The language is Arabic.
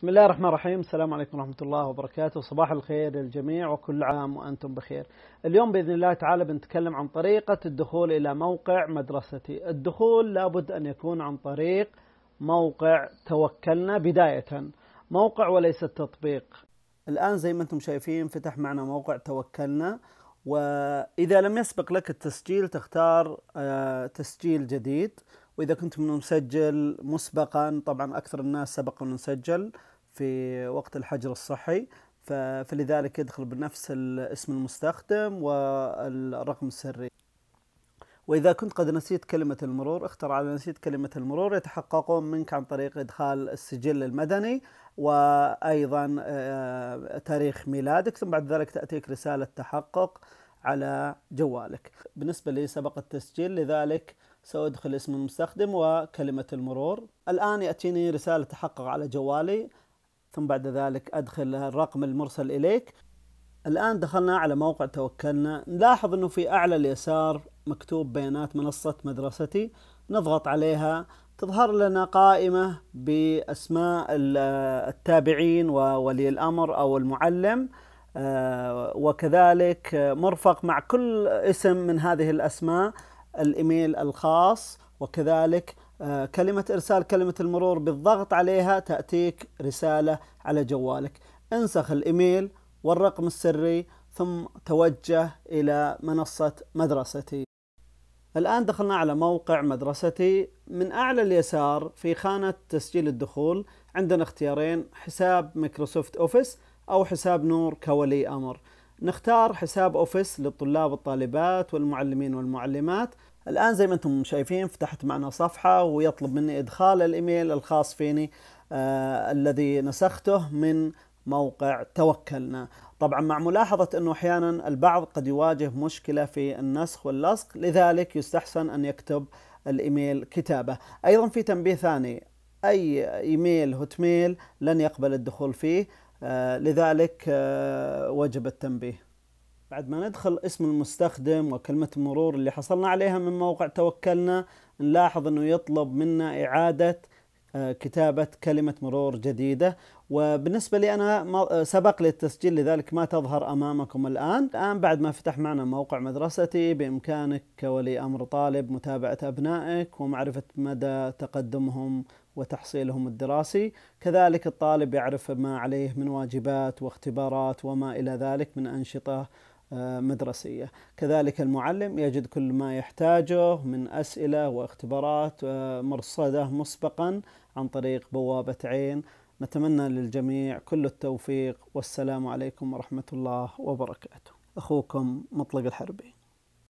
بسم الله الرحمن الرحيم السلام عليكم ورحمة الله وبركاته صباح الخير للجميع وكل عام وأنتم بخير اليوم بإذن الله تعالى بنتكلم عن طريقة الدخول إلى موقع مدرستي الدخول لابد أن يكون عن طريق موقع توكلنا بداية موقع وليس التطبيق الآن زي ما أنتم شايفين فتح معنا موقع توكلنا وإذا لم يسبق لك التسجيل تختار آه، تسجيل جديد وإذا كنت من مسجل مسبقا طبعا أكثر الناس سبق من مسجل في وقت الحجر الصحي فلذلك يدخل بنفس اسم المستخدم والرقم السري وإذا كنت قد نسيت كلمة المرور اختر على نسيت كلمة المرور يتحققون منك عن طريق إدخال السجل المدني وأيضا آه، تاريخ ميلادك ثم بعد ذلك تأتيك رسالة تحقق على جوالك بالنسبة لي سبق التسجيل لذلك سأدخل اسم المستخدم وكلمة المرور الآن يأتيني رسالة تحقق على جوالي ثم بعد ذلك أدخل الرقم المرسل إليك الآن دخلنا على موقع توكلنا نلاحظ أنه في أعلى اليسار مكتوب بيانات منصة مدرستي نضغط عليها تظهر لنا قائمة بأسماء التابعين وولي الأمر أو المعلم آه، وكذلك مرفق مع كل اسم من هذه الأسماء الإيميل الخاص وكذلك آه، كلمة إرسال كلمة المرور بالضغط عليها تأتيك رسالة على جوالك انسخ الإيميل والرقم السري ثم توجه إلى منصة مدرستي الآن دخلنا على موقع مدرستي من أعلى اليسار في خانة تسجيل الدخول عندنا اختيارين حساب مايكروسوفت أوفيس أو حساب نور كولي أمر نختار حساب أوفيس للطلاب والطالبات والمعلمين والمعلمات الآن زي ما أنتم شايفين فتحت معنا صفحة ويطلب مني إدخال الإيميل الخاص فيني آه الذي نسخته من موقع توكلنا طبعا مع ملاحظة أنه أحيانا البعض قد يواجه مشكلة في النسخ واللصق لذلك يستحسن أن يكتب الإيميل كتابة أيضا في تنبيه ثاني أي إيميل هوتميل لن يقبل الدخول فيه آه، لذلك آه، وجب التنبيه بعد ما ندخل اسم المستخدم وكلمة المرور اللي حصلنا عليها من موقع توكلنا نلاحظ أنه يطلب منا إعادة آه، كتابة كلمة مرور جديدة وبالنسبة لي أنا سبق لي التسجيل لذلك ما تظهر أمامكم الآن الآن بعد ما فتح معنا موقع مدرستي بإمكانك كولي أمر طالب متابعة أبنائك ومعرفة مدى تقدمهم وتحصيلهم الدراسي كذلك الطالب يعرف ما عليه من واجبات واختبارات وما إلى ذلك من أنشطة آه، مدرسية كذلك المعلم يجد كل ما يحتاجه من أسئلة واختبارات آه، مرصدة مسبقا عن طريق بوابة عين نتمنى للجميع كل التوفيق والسلام عليكم ورحمة الله وبركاته أخوكم مطلق الحربي